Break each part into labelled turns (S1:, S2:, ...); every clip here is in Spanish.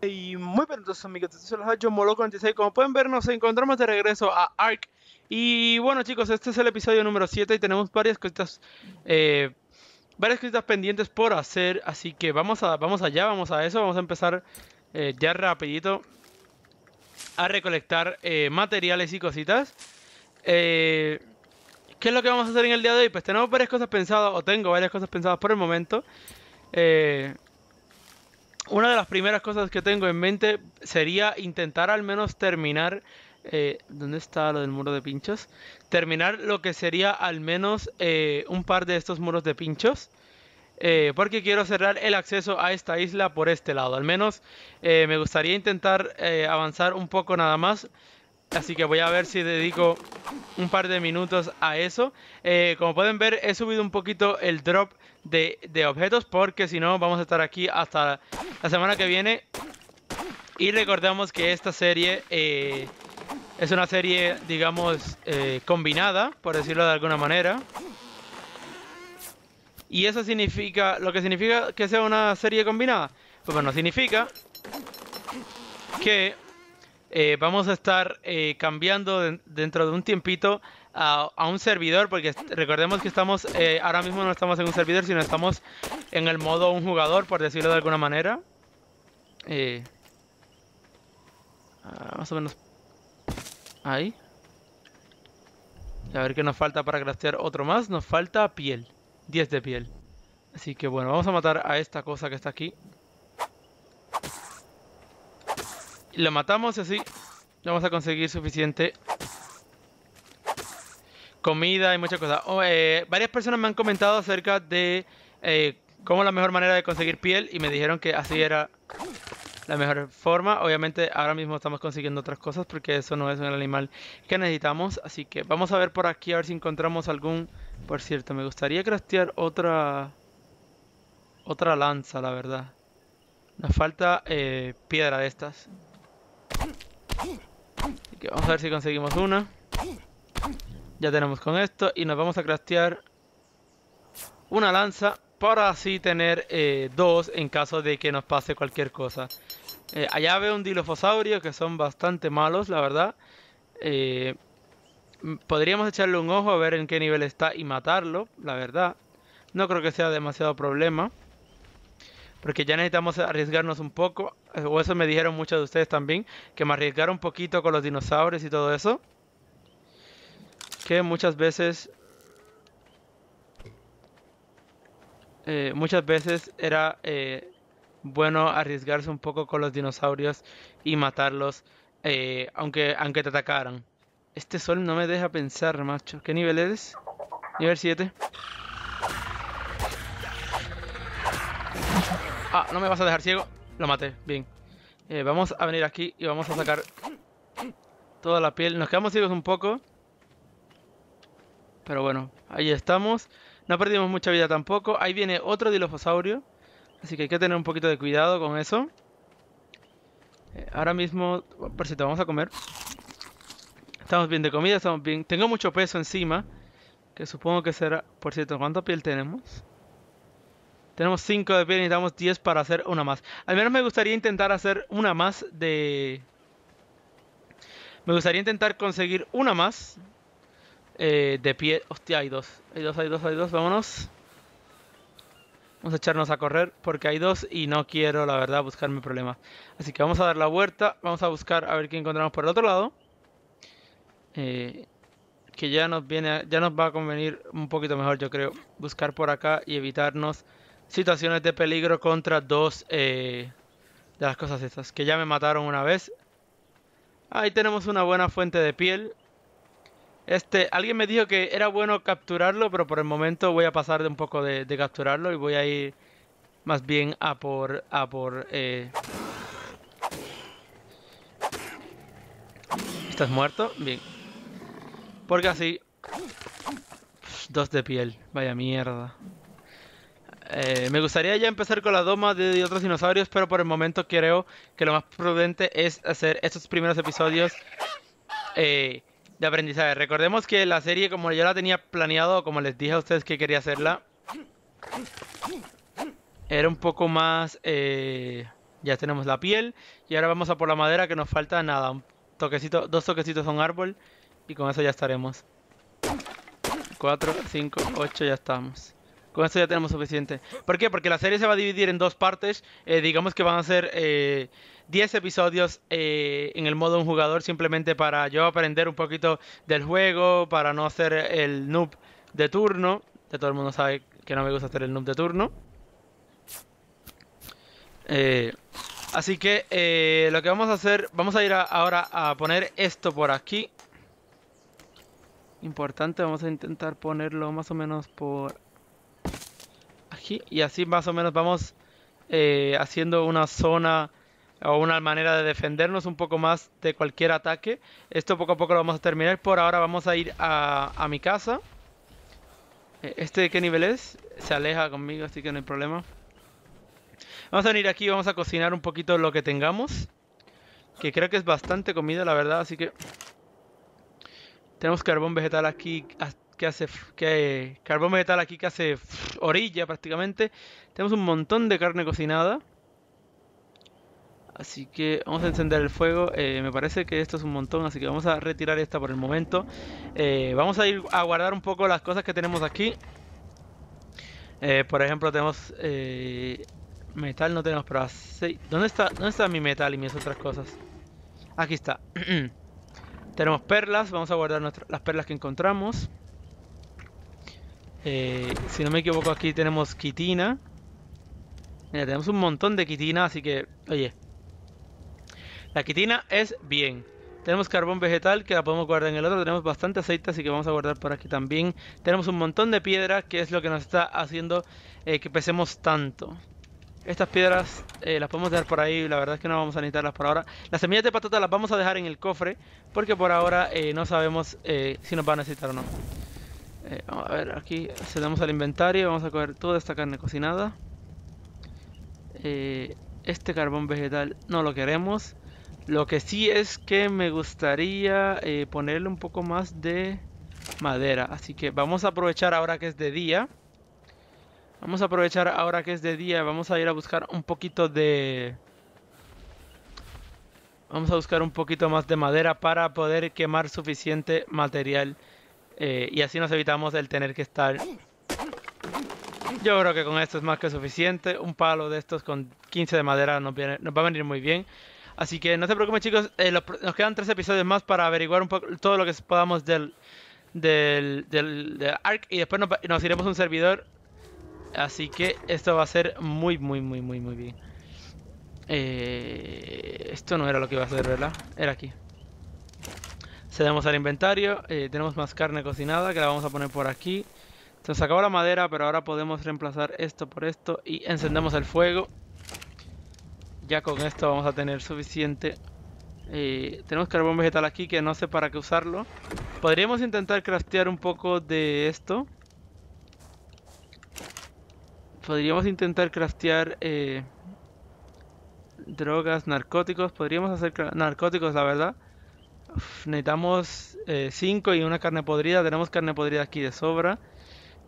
S1: Y muy buenos amigos, soy los hecho Moloco96. Como pueden ver, nos encontramos de regreso a ARK. Y bueno chicos, este es el episodio número 7 y tenemos varias cositas, eh, varias cositas pendientes por hacer. Así que vamos, a, vamos allá, vamos a eso, vamos a empezar eh, ya rapidito a recolectar eh, materiales y cositas. ¿Qué es lo que vamos a hacer en el día de hoy? Pues tenemos varias cosas pensadas, o tengo varias cosas pensadas por el momento. Eh, una de las primeras cosas que tengo en mente sería intentar al menos terminar. Eh, ¿Dónde está lo del muro de pinchos? Terminar lo que sería al menos eh, un par de estos muros de pinchos. Eh, porque quiero cerrar el acceso a esta isla por este lado. Al menos me gustaría intentar avanzar un poco nada más. Así que voy a ver si dedico un par de minutos a eso. como pueden ver, he subido un poquito el drop de, objetos porque si no vamos a estar aquí hasta la semana que viene. Y recordemos que esta serie eh, es una serie, digamos, eh, combinada, por decirlo de alguna manera. Y eso significa, lo que significa que sea una serie combinada, pues bueno, significa que eh, vamos a estar cambiando dentro de un tiempito a, un servidor, porque recordemos que estamos, eh, ahora mismo no estamos en un servidor, sino estamos en el modo un jugador, por decirlo de alguna manera. Eh, ah, más o menos ahí. A ver qué nos falta para craftear otro más. Nos falta piel. 10 de piel. Así que bueno, vamos a matar a esta cosa que está aquí. Lo matamos y así vamos a conseguir suficiente comida y muchas cosas. Oh, eh, varias personas me han comentado acerca de eh, cómo la mejor manera de conseguir piel y me dijeron que así era la mejor forma. Obviamente ahora mismo estamos consiguiendo otras cosas porque eso no es el animal que necesitamos. Así que vamos a ver por aquí a ver si encontramos algún... Por cierto, me gustaría craftear otra... Otra lanza, la verdad. Nos falta eh, piedra de estas. Así que vamos a ver si conseguimos una. Ya tenemos con esto y nos vamos a craftear una lanza para así tener eh, dos en caso de que nos pase cualquier cosa. Eh, allá veo un dilofosaurio que son bastante malos, la verdad. Eh, podríamos echarle un ojo a ver en qué nivel está y matarlo, la verdad. No creo que sea demasiado problema. Porque ya necesitamos arriesgarnos un poco. O eso me dijeron muchos de ustedes también. Que me arriesgar un poquito con los dinosaurios y todo eso que muchas veces eh, muchas veces era eh, bueno arriesgarse un poco con los dinosaurios y matarlos eh, aunque aunque te atacaran este sol no me deja pensar macho qué nivel eres nivel 7 ah no me vas a dejar ciego lo maté bien vamos a venir aquí y vamos a sacar toda la piel nos quedamos ciegos un poco pero bueno, ahí estamos. No perdimos mucha vida tampoco. Ahí viene otro dilofosaurio. Así que hay que tener un poquito de cuidado con eso. Eh, ahora mismo, por cierto, vamos a comer. Estamos bien de comida, estamos bien. Tengo mucho peso encima. Que supongo que será... Por cierto, ¿cuánta piel tenemos? Tenemos 5 de piel, y necesitamos 10 para hacer una más. Al menos me gustaría intentar hacer una más de... Me gustaría intentar conseguir una más eh, de pie. Hostia, hay dos. Hay dos, hay dos, hay dos. Vámonos. Vamos a echarnos a correr porque hay dos y no quiero, la verdad, buscarme problemas. Así que vamos a dar la vuelta. Vamos a buscar a ver qué encontramos por el otro lado. Eh, que ya nos viene, ya nos va a convenir un poquito mejor, yo creo, buscar por acá y evitarnos situaciones de peligro contra dos eh, de las cosas estas. Que ya me mataron una vez. Ahí tenemos una buena fuente de piel. Este, alguien me dijo que era bueno capturarlo, pero por el momento voy a pasar de un poco de, capturarlo y voy a ir más bien a por a por eh... ¿Estás muerto? Bien. Porque así dos de piel, vaya mierda. Eh, me gustaría ya empezar con la doma de, de, otros dinosaurios, pero por el momento creo que lo más prudente es hacer estos primeros episodios eh, de aprendizaje. Recordemos que la serie, como yo la tenía planeado, como les dije a ustedes que quería hacerla, era un poco más... Eh, ya tenemos la piel. Y ahora vamos a por la madera, que nos falta nada. toquecito, dos toquecitos a un árbol. Y con eso ya estaremos. 4, 5, 8, ya estamos. Con esto ya tenemos suficiente. ¿Por qué? Porque la serie se va a dividir en dos partes. Eh, digamos que van a ser 10 eh, episodios eh, en el modo un jugador, simplemente para yo aprender un poquito del juego, para no hacer el noob de turno. Ya todo el mundo sabe que no me gusta hacer el noob de turno. así que lo que vamos a hacer, vamos a ir ahora a poner esto por aquí importante. Vamos a intentar ponerlo más o menos por y así más o menos vamos eh, haciendo una zona o una manera de defendernos un poco más de cualquier ataque. Esto poco a poco lo vamos a terminar. Por ahora vamos a ir a, mi casa. Eh, ¿Este de qué nivel es? Se aleja conmigo, así que no hay problema. Vamos a venir aquí, vamos a cocinar un poquito lo que tengamos. Que creo que es bastante comida, la verdad, así que... Tenemos carbón vegetal aquí que hace que carbón metal aquí que hace orilla prácticamente. Tenemos un montón de carne cocinada. Así que vamos a encender el fuego. Eh, me parece que esto es un montón, así que vamos a retirar esta por el momento. Eh, vamos a ir a guardar un poco las cosas que tenemos aquí. Eh, por ejemplo, tenemos metal, no tenemos, pero aceite. ¿Dónde está, mi metal y mis otras cosas? Aquí está. tenemos perlas, vamos a guardar las perlas que encontramos. Eh, si no me equivoco, aquí tenemos quitina. Mira, tenemos un montón de quitina, así que, oye. La quitina es bien. Tenemos carbón vegetal que la podemos guardar en el otro. Tenemos bastante aceite, así que vamos a guardar por aquí también. Tenemos un montón de piedras, que es lo que nos está haciendo eh, que pesemos tanto. Estas piedras eh, las podemos dejar por ahí, la verdad es que no vamos a necesitarlas por ahora. Las semillas de patata las vamos a dejar en el cofre, porque por ahora no sabemos si nos van a necesitar o no. Eh, a ver, aquí accedemos al inventario, vamos a coger toda esta carne cocinada. Eh, este carbón vegetal no lo queremos. Lo que sí es que me gustaría eh, ponerle un poco más de madera. Así que vamos a aprovechar ahora que es de día. Vamos a aprovechar ahora que es de día. Vamos a ir a buscar un poquito de... Vamos a buscar un poquito más de madera para poder quemar suficiente material. Eh, y así nos evitamos el tener que estar... Yo creo que con esto es más que suficiente. Un palo de estos con 15 de madera nos, va a venir muy bien. Así que no se preocupen chicos, eh, nos quedan tres episodios más para averiguar un poco todo lo que podamos del, del, ARC y después nos, iremos a un servidor. Así que esto va a ser muy, muy, muy, muy, muy bien. Eh, esto no era lo que iba a hacer, ¿verdad? Era aquí. Cedemos al inventario. Eh, tenemos más carne cocinada que la vamos a poner por aquí. Se nos acabó la madera, pero ahora podemos reemplazar esto por esto y encendemos el fuego. Ya con esto vamos a tener suficiente. Eh, tenemos carbón vegetal aquí que no sé para qué usarlo. Podríamos intentar craftear un poco de esto. Podríamos intentar craftear eh, drogas, narcóticos. Podríamos hacer narcóticos, la verdad necesitamos 5 eh, y una carne podrida. Tenemos carne podrida aquí de sobra.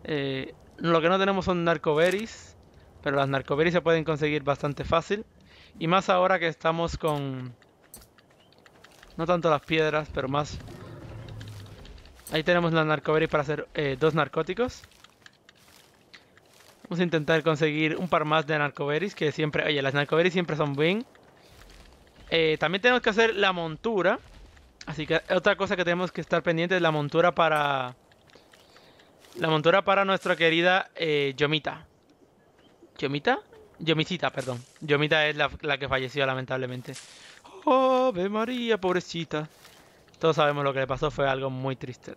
S1: Eh, lo que no tenemos son narcoberis. Pero las narcoberis se pueden conseguir bastante fácil. Y más ahora que estamos con... No tanto las piedras, pero más... Ahí tenemos las narcoberis para hacer eh, dos narcóticos. Vamos a intentar conseguir un par más de narcoberis. Que siempre... Oye, las narcoberis siempre son bien. también tenemos que hacer la montura. Así que otra cosa que tenemos que estar pendiente es la montura para... La montura para nuestra querida eh, Yomita. ¿Yomita? Yomicita, perdón. Yomita es la, que falleció lamentablemente. ¡Ave María, pobrecita! Todos sabemos lo que le pasó, fue algo muy triste.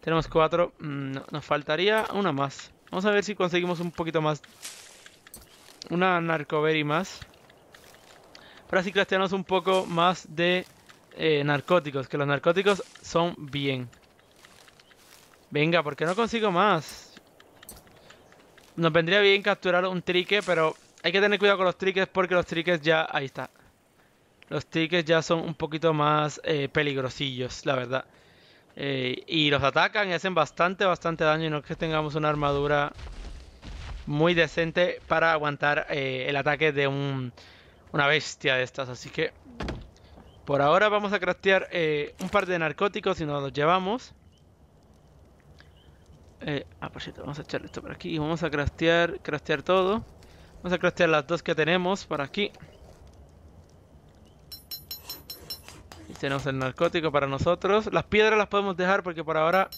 S1: Tenemos cuatro, mm, nos faltaría una más. Vamos a ver si conseguimos un poquito más. Una narcoberry más. Para así un poco más de eh, narcóticos, que los narcóticos son bien. Venga, porque no consigo más? Nos vendría bien capturar un trique, pero hay que tener cuidado con los triques porque los triques ya... Ahí está. Los triques ya son un poquito más eh, peligrosillos, la verdad. Eh, y los atacan y hacen bastante, bastante daño. Y no es que tengamos una armadura muy decente para aguantar el ataque de un, una bestia de estas. Así que por ahora vamos a craftear eh, un par de narcóticos y nos los llevamos. Eh, ah, por cierto, vamos a echarle esto por aquí. Vamos a craftear, craftear todo. Vamos a craftear las dos que tenemos por aquí. Y tenemos el narcótico para nosotros. Las piedras las podemos dejar porque por ahora...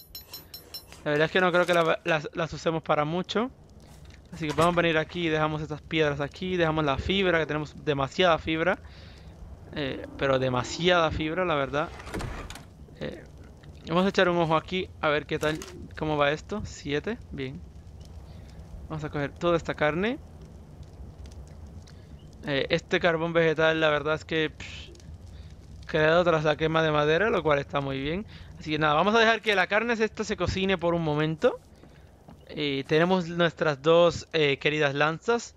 S1: La verdad es que no creo que las, las usemos para mucho. Así que vamos a venir aquí y dejamos estas piedras aquí. Dejamos la fibra, que tenemos demasiada fibra. Eh, pero demasiada fibra, la verdad. Eh, vamos a echar un ojo aquí, a ver qué tal, cómo va esto. 7, bien. Vamos a coger toda esta carne. Eh, este carbón vegetal, la verdad es que... creado tras la quema de madera, lo cual está muy bien. Así que nada, vamos a dejar que la carne esta se cocine por un momento. tenemos nuestras dos queridas lanzas.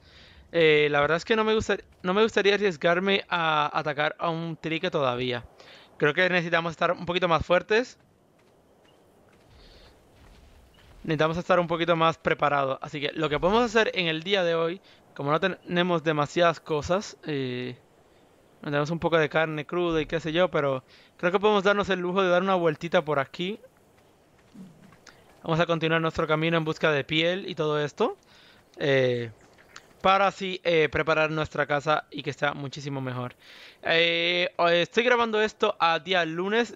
S1: Eh, la verdad es que no me, gusta, no me gustaría arriesgarme a atacar a un trique todavía. Creo que necesitamos estar un poquito más fuertes. Necesitamos estar un poquito más preparados. Así que lo que podemos hacer en el día de hoy, como no tenemos demasiadas cosas, tenemos eh, un poco de carne cruda y qué sé yo, pero creo que podemos darnos el lujo de dar una vueltita por aquí. Vamos a continuar nuestro camino en busca de piel y todo esto. Eh, para así eh, preparar nuestra casa y que está muchísimo mejor. Eh, eh, estoy grabando esto a día lunes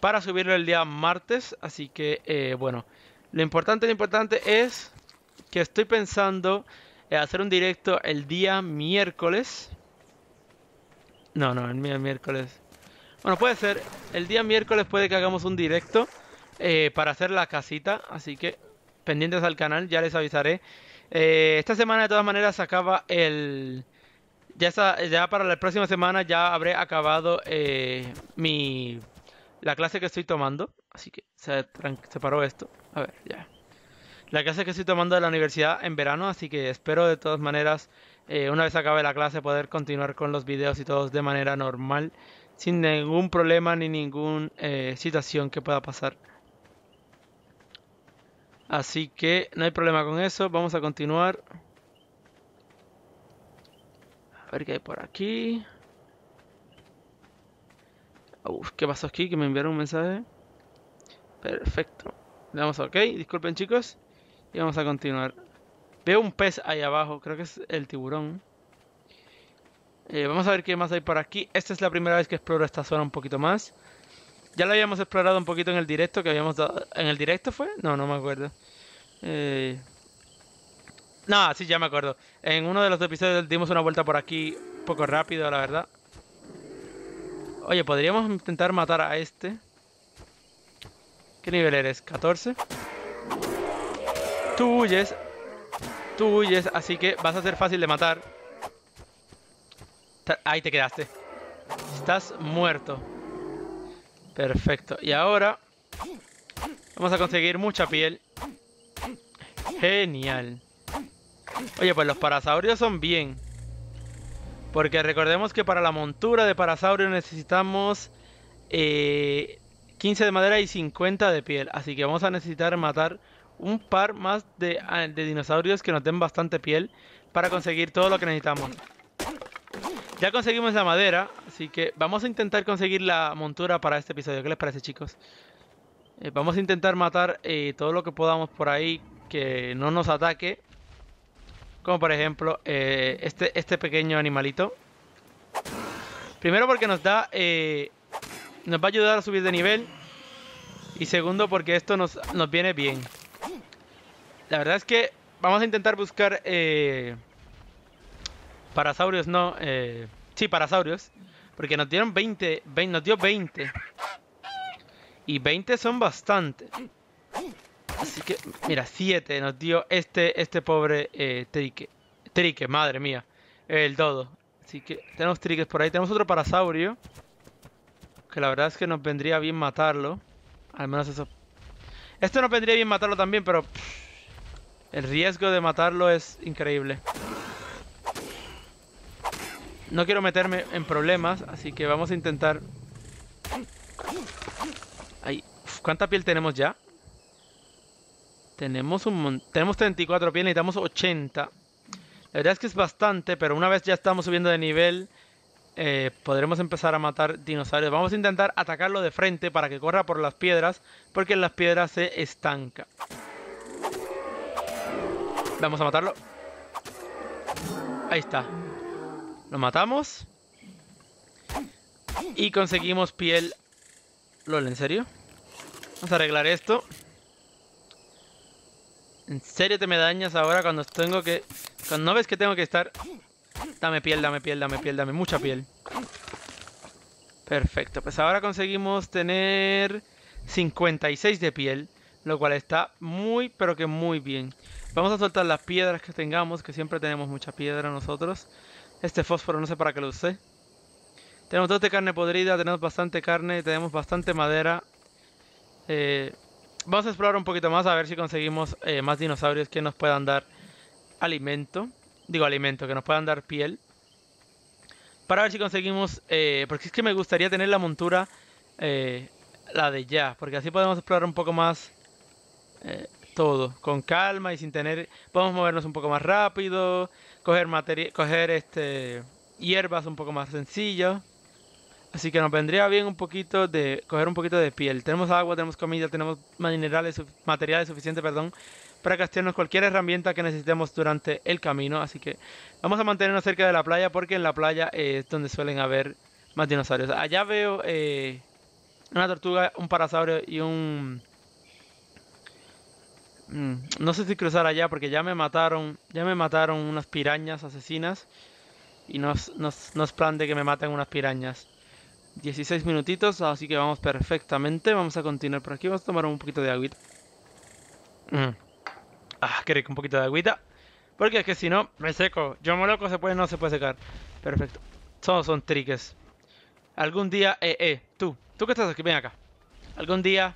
S1: para subirlo el día martes, así que bueno, lo importante, lo importante es que estoy pensando hacer un directo el día miércoles. No, no, el día miércoles. Bueno, puede ser, el día miércoles puede que hagamos un directo para hacer la casita, así que pendientes al canal, ya les avisaré. Eh, esta semana de todas maneras acaba el... Ya, ya para la próxima semana ya habré acabado eh, mi... La clase que estoy tomando. Así que se, paró esto. A ver, ya. La clase que estoy tomando de la universidad en verano. Así que espero de todas maneras, eh, una vez acabe la clase, poder continuar con los videos y todos de manera normal. Sin ningún problema ni ninguna situación que pueda pasar. Así que no hay problema con eso. Vamos a continuar. A ver qué hay por aquí. Uf, ¿qué pasó aquí? Que me enviaron un mensaje. Perfecto. Le damos a OK. Disculpen chicos. Y vamos a continuar. Veo un pez ahí abajo. Creo que es el tiburón. Eh, vamos a ver qué más hay por aquí. Esta es la primera vez que exploro esta zona un poquito más. Ya lo habíamos explorado un poquito en el directo que habíamos dado. ¿En el directo fue? No, no me acuerdo. Eh, no, sí, ya me acuerdo. En uno de los episodios dimos una vuelta por aquí, poco rápido, la verdad. Oye, podríamos intentar matar a este. ¿Qué nivel eres? ¿14? Tú huyes. Tú huyes, así que vas a ser fácil de matar. Ahí te quedaste. Estás muerto. Perfecto. Y ahora vamos a conseguir mucha piel. Genial. Oye, pues los parasaurios son bien. Porque recordemos que para la montura de parasaurios necesitamos 15 eh, de madera y 50 de piel. Así que vamos a necesitar matar un par más de, ah, de dinosaurios que nos den bastante piel para conseguir todo lo que necesitamos. Ya conseguimos la madera, así que vamos a intentar conseguir la montura para este episodio. ¿Qué les parece, chicos? Eh, vamos a intentar matar eh, todo lo que podamos por ahí que no nos ataque. Como por ejemplo eh, este, este pequeño animalito. Primero porque nos da... nos va a ayudar a subir de nivel. Y segundo porque esto nos, nos viene bien. La verdad es que vamos a intentar buscar... Parasaurios no. Eh, sí, Parasaurios. Porque nos dieron 20, Nos dio 20. Y 20 son bastante. Así que, mira, 7 nos dio este, este pobre eh, trique. Trique, madre mía. El dodo. Así que tenemos triques por ahí. Tenemos otro parasaurio. Que la verdad es que nos vendría bien matarlo. Al menos eso. Esto nos vendría bien matarlo también, pero... el riesgo de matarlo es increíble. No quiero meterme en problemas, así que vamos a intentar... Ay, ¿cuánta piel tenemos ya? Tenemos un tenemos 34 piel, necesitamos 80. La verdad es que es bastante, pero una vez ya estamos subiendo de nivel, eh, podremos empezar a matar dinosaurios. Vamos a intentar atacarlo de frente para que corra por las piedras, porque en las piedras se estanca. Vamos a matarlo. Ahí está. Lo matamos. Y conseguimos piel... LOL, ¿en serio? Vamos a arreglar esto. ¿En serio te me dañas ahora cuando tengo que... Cuando no ves que tengo que estar... Dame piel, dame piel, dame piel, dame mucha piel. Perfecto, pues ahora conseguimos tener 56 de piel, lo cual está muy, pero que muy bien. Vamos a soltar las piedras que tengamos, que siempre tenemos mucha piedra nosotros. Este fósforo no sé para qué lo usé. Tenemos dos de carne podrida, tenemos bastante carne, tenemos bastante madera. Eh, vamos a explorar un poquito más a ver si conseguimos eh, más dinosaurios que nos puedan dar alimento. Digo alimento, que nos puedan dar piel. Para ver si conseguimos... Eh, porque es que me gustaría tener la montura, la de ya. Porque así podemos explorar un poco más todo. Con calma y sin tener... Podemos movernos un poco más rápido coger, materia coger este, hierbas un poco más sencillo Así que nos vendría bien un poquito de coger un poquito de piel. Tenemos agua, tenemos comida, tenemos minerales, materiales suficientes, perdón, para castearnos cualquier herramienta que necesitemos durante el camino. Así que vamos a mantenernos cerca de la playa porque en la playa es donde suelen haber más dinosaurios. Allá veo eh, una tortuga, un parasaurio y un Mm, no sé si cruzar allá porque ya me mataron, ya me mataron unas pirañas asesinas y no es, plan de que me maten unas pirañas. 16 minutitos, así que vamos perfectamente. Vamos a continuar por aquí. Vamos a tomar un poquito de agüita. Mm. Ah, qué rico, un poquito de agüita. Porque es que si no, me seco. Yo me loco, se puede, no se puede secar. Perfecto. Todos son triques. Algún día, eh, eh, tú, tú que estás aquí, ven acá. Algún día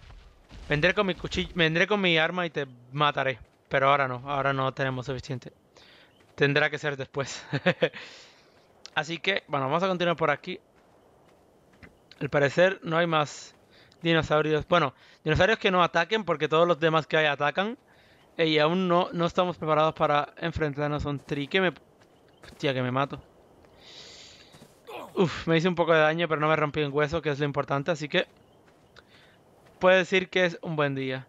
S1: Vendré con mi cuchillo, vendré con mi arma y te mataré. Pero ahora no, ahora no tenemos suficiente. Tendrá que ser después. Así que, bueno, vamos a continuar por aquí. Al parecer no hay más dinosaurios. Bueno, dinosaurios que no ataquen porque todos los demás que hay atacan. Y aún no, no estamos preparados para enfrentarnos a un tri que me... Hostia, que me mato. Uf, me hice un poco de daño, pero no me rompí el hueso, que es lo importante, así que puede decir que es un buen día.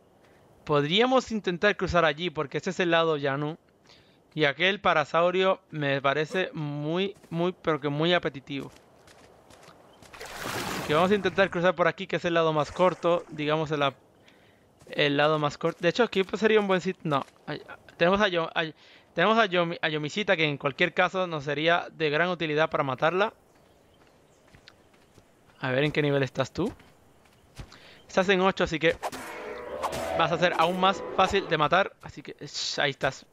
S1: Podríamos intentar cruzar allí porque este es el lado llano. Y aquel parasaurio me parece muy, muy, pero que muy apetitivo. que vamos a intentar cruzar por aquí, que es el lado más corto. Digamos el, lado más corto. De hecho, aquí pues sería un buen sitio. No, tenemos a, tenemos a, a Yomisita, que en cualquier caso nos sería de gran utilidad para matarla. A ver en qué nivel estás tú. Se en 8, así que vas a ser aún más fácil de matar. Así que ahí estás.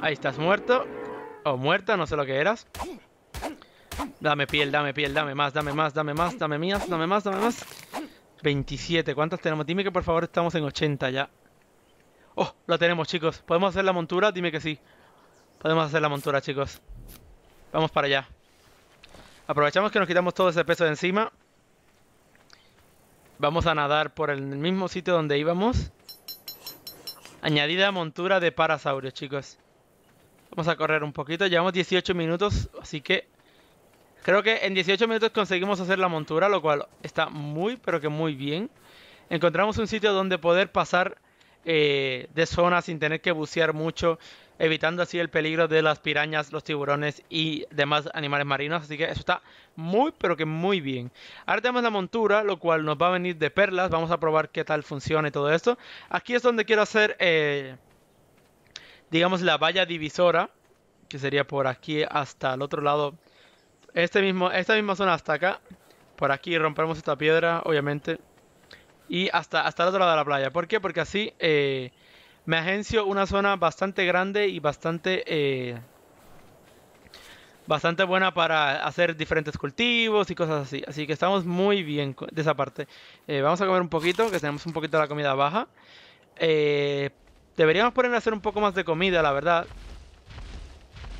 S1: Ahí estás muerto. O muerta, no sé lo que eras. Dame piel, dame piel, dame más, dame más, dame más, dame mías, dame más, dame más. 27, ¿cuántas tenemos? Dime que por favor estamos en 80 ya. Oh, lo tenemos chicos. ¿Podemos hacer la montura? Dime que sí. Podemos hacer la montura chicos. Vamos para allá. Aprovechamos que nos quitamos todo ese peso de encima. Vamos a nadar por el mismo sitio donde íbamos. Añadida montura de parasaurios, chicos. Vamos a correr un poquito. Llevamos 18 minutos, así que... Creo que en 18 minutos conseguimos hacer la montura, lo cual está muy, pero que muy bien. Encontramos un sitio donde poder pasar eh, de zona sin tener que bucear mucho evitando así el peligro de las pirañas, los tiburones y demás animales marinos. Así que eso está muy, pero que muy bien. Ahora tenemos la montura, lo cual nos va a venir de perlas. Vamos a probar qué tal funciona y todo esto. Aquí es donde quiero hacer, eh, digamos, la valla divisora, que sería por aquí hasta el otro lado. Este mismo, esta misma zona hasta acá. Por aquí rompemos esta piedra, obviamente. Y hasta, hasta el otro lado de la playa. ¿Por qué? Porque así... Eh, me agencio una zona bastante grande y bastante eh, bastante buena para hacer diferentes cultivos y cosas así. Así que estamos muy bien de esa parte. Eh, vamos a comer un poquito, que tenemos un poquito de la comida baja. Eh, deberíamos poner a hacer un poco más de comida, la verdad.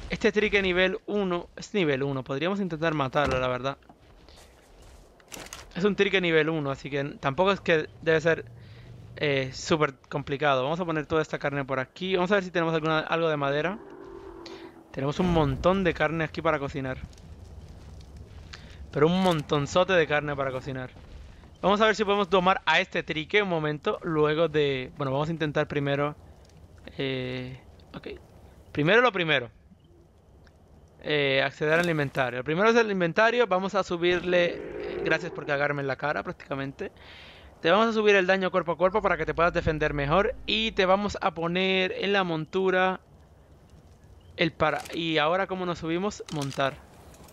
S1: Este trique nivel 1 es nivel 1. Podríamos intentar matarlo, la verdad. Es un trique nivel 1, así que tampoco es que debe ser eh, súper complicado. Vamos a poner toda esta carne por aquí. Vamos a ver si tenemos alguna, algo de madera. Tenemos un montón de carne aquí para cocinar. Pero un montonzote de carne para cocinar. Vamos a ver si podemos tomar a este trique un momento. Luego de... Bueno, vamos a intentar primero... Eh, primero lo primero. Eh, acceder al inventario. Lo primero es el inventario. Vamos a subirle... Eh, gracias por cagarme en la cara prácticamente. Te vamos a subir el daño cuerpo a cuerpo para que te puedas defender mejor. Y te vamos a poner en la montura el para... Y ahora como nos subimos, montar.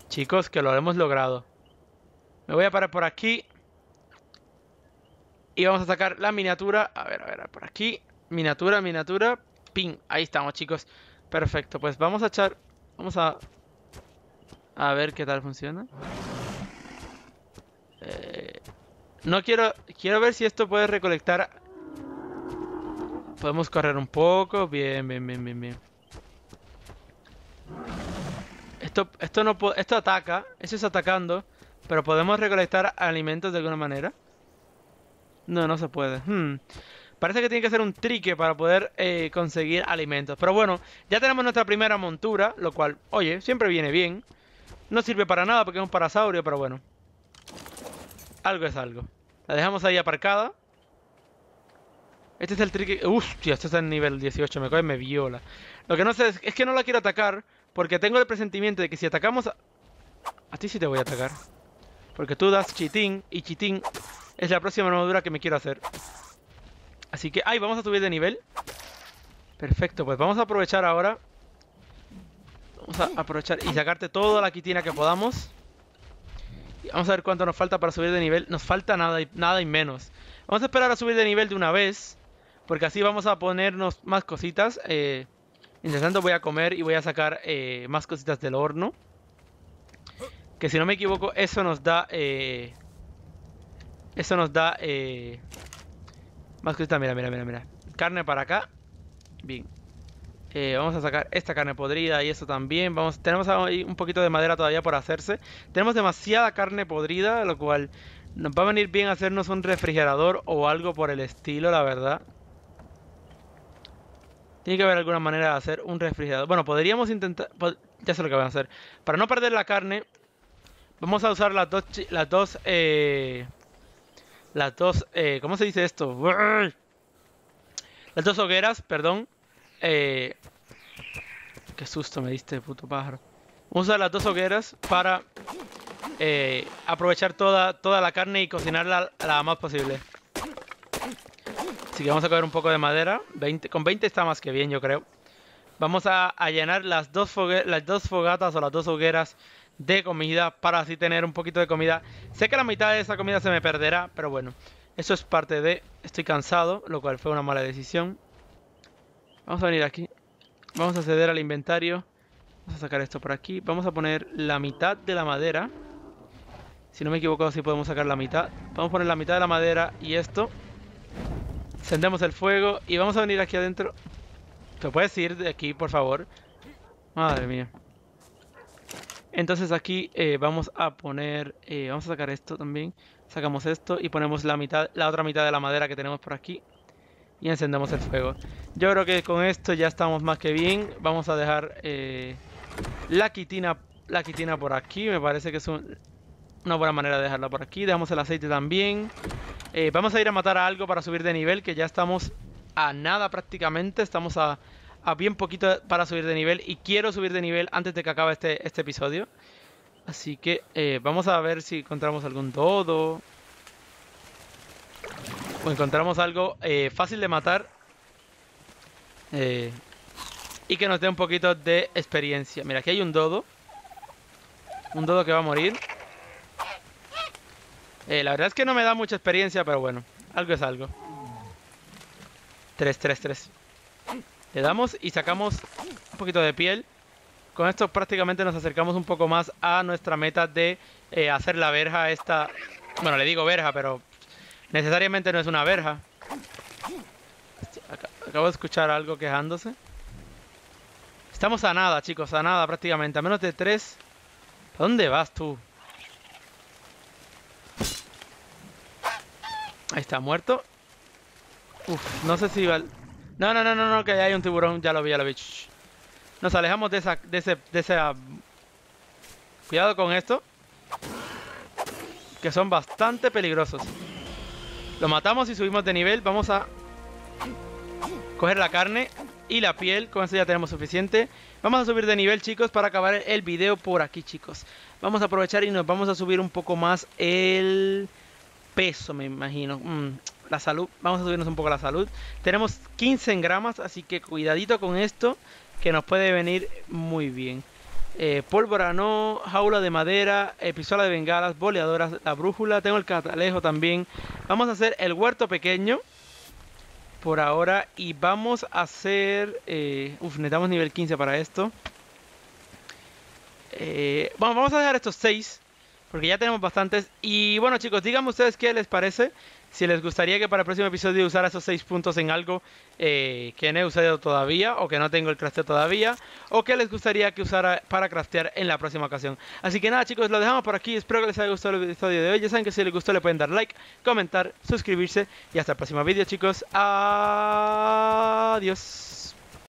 S1: Chicos, que lo hemos logrado. Me voy a parar por aquí. Y vamos a sacar la miniatura. A ver, a ver, por aquí. Miniatura, miniatura. Pin. Ahí estamos, chicos. Perfecto, pues vamos a echar... Vamos a... A ver qué tal funciona. Eh, no quiero. Quiero ver si esto puede recolectar. Podemos correr un poco. Bien, bien, bien, bien, bien. Esto, esto no Esto ataca. Eso es atacando. Pero podemos recolectar alimentos de alguna manera. No, no se puede. Hmm. Parece que tiene que ser un trique para poder eh, conseguir alimentos. Pero bueno, ya tenemos nuestra primera montura, lo cual, oye, siempre viene bien. No sirve para nada porque es un parasaurio, pero bueno. Algo es algo. La dejamos ahí aparcada. Este es el trick Ustia, este está en nivel 18, me coge me viola. Lo que no sé es, que no la quiero atacar, porque tengo el presentimiento de que si atacamos a... ti sí te voy a atacar. Porque tú das chitín y chitín es la próxima armadura que me quiero hacer. Así que... ¡Ay! Vamos a subir de nivel. Perfecto, pues vamos a aprovechar ahora. Vamos a aprovechar y sacarte toda la quitina que podamos. Vamos a ver cuánto nos falta para subir de nivel. Nos falta nada y, nada y menos. Vamos a esperar a subir de nivel de una vez. Porque así vamos a ponernos más cositas. Eh, mientras tanto voy a comer y voy a sacar eh, más cositas del horno. Que si no me equivoco, eso nos da... Eh, eso nos da... Eh, más cositas, mira, mira, mira, mira. Carne para acá. Bien. Eh, vamos a sacar esta carne podrida y eso también. Vamos, tenemos ahí un poquito de madera todavía por hacerse. Tenemos demasiada carne podrida, lo cual nos va a venir bien hacernos un refrigerador o algo por el estilo, la verdad. Tiene que haber alguna manera de hacer un refrigerador. Bueno, podríamos intentar... ya sé lo que voy a hacer. Para no perder la carne, vamos a usar las dos... Las dos... Eh, las dos... Eh, ¿Cómo se dice esto? Las dos hogueras, perdón eh, qué susto me diste, puto pájaro. Usa las dos hogueras para eh, aprovechar toda, toda la carne y cocinarla la más posible. Así que vamos a coger un poco de madera. con 20 está más que bien, yo creo. Vamos a, llenar las dos, las dos fogatas o las dos hogueras de comida para así tener un poquito de comida. Sé que la mitad de esa comida se me perderá, pero bueno, eso es parte de... Estoy cansado, lo cual fue una mala decisión. Vamos a venir aquí. Vamos a acceder al inventario. Vamos a sacar esto por aquí. Vamos a poner la mitad de la madera. Si no me equivoco, así podemos sacar la mitad. Vamos a poner la mitad de la madera y esto. Encendemos el fuego y vamos a venir aquí adentro. ¿Te puedes ir de aquí, por favor? Madre mía. Entonces aquí eh, vamos a poner... Eh, vamos a sacar esto también. Sacamos esto y ponemos la mitad, la otra mitad de la madera que tenemos por aquí y encendemos el fuego. Yo creo que con esto ya estamos más que bien. Vamos a dejar eh, la quitina la quitina por aquí. Me parece que es una buena manera de dejarla por aquí. Dejamos el aceite también. Eh, vamos a ir a matar a algo para subir de nivel, que ya estamos a nada prácticamente. Estamos a, bien poquito para subir de nivel y quiero subir de nivel antes de que acabe este, este episodio. Así que eh, vamos a ver si encontramos algún dodo. Pues encontramos algo eh, fácil de matar eh, y que nos dé un poquito de experiencia. Mira, aquí hay un dodo. Un dodo que va a morir. Eh, la verdad es que no me da mucha experiencia, pero bueno, algo es algo. 3, 3, 3. Le damos y sacamos un poquito de piel. Con esto prácticamente nos acercamos un poco más a nuestra meta de hacer la verja esta... Bueno, le digo verja, pero Necesariamente no es una verja. Acabo de escuchar algo quejándose. Estamos a nada, chicos, a nada prácticamente. A menos de tres. ¿A dónde vas tú? Ahí está, muerto. Uf, no sé si va... No, no, no, no, no, que hay un tiburón. Ya lo vi, a la vi. Nos alejamos de esa... De ese, de esa... Cuidado con esto. Que son bastante peligrosos. Lo matamos y subimos de nivel. Vamos a coger la carne y la piel. Con eso ya tenemos suficiente. Vamos a subir de nivel, chicos, para acabar el video por aquí, chicos. Vamos a aprovechar y nos vamos a subir un poco más el peso, me imagino. Mm, la salud. Vamos a subirnos un poco la salud. Tenemos 15 gramas, así que cuidadito con esto, que nos puede venir muy bien. Eh, pólvora no, jaula de madera, epistola eh, de bengalas, boleadoras, la brújula, tengo el catalejo también. Vamos a hacer el huerto pequeño por ahora y vamos a hacer... Eh, uf, necesitamos nivel 15 para esto. bueno, vamos a dejar estos 6 porque ya tenemos bastantes. Y bueno chicos, díganme ustedes qué les parece si les gustaría que para el próximo episodio usara esos 6 puntos en algo eh, que no he usado todavía o que no tengo el crafteo todavía o que les gustaría que usara para craftear en la próxima ocasión. Así que nada chicos, lo dejamos por aquí. Espero que les haya gustado el episodio de hoy. Ya saben que si les gustó le pueden dar like, comentar, suscribirse y hasta el próximo vídeo chicos. Adiós.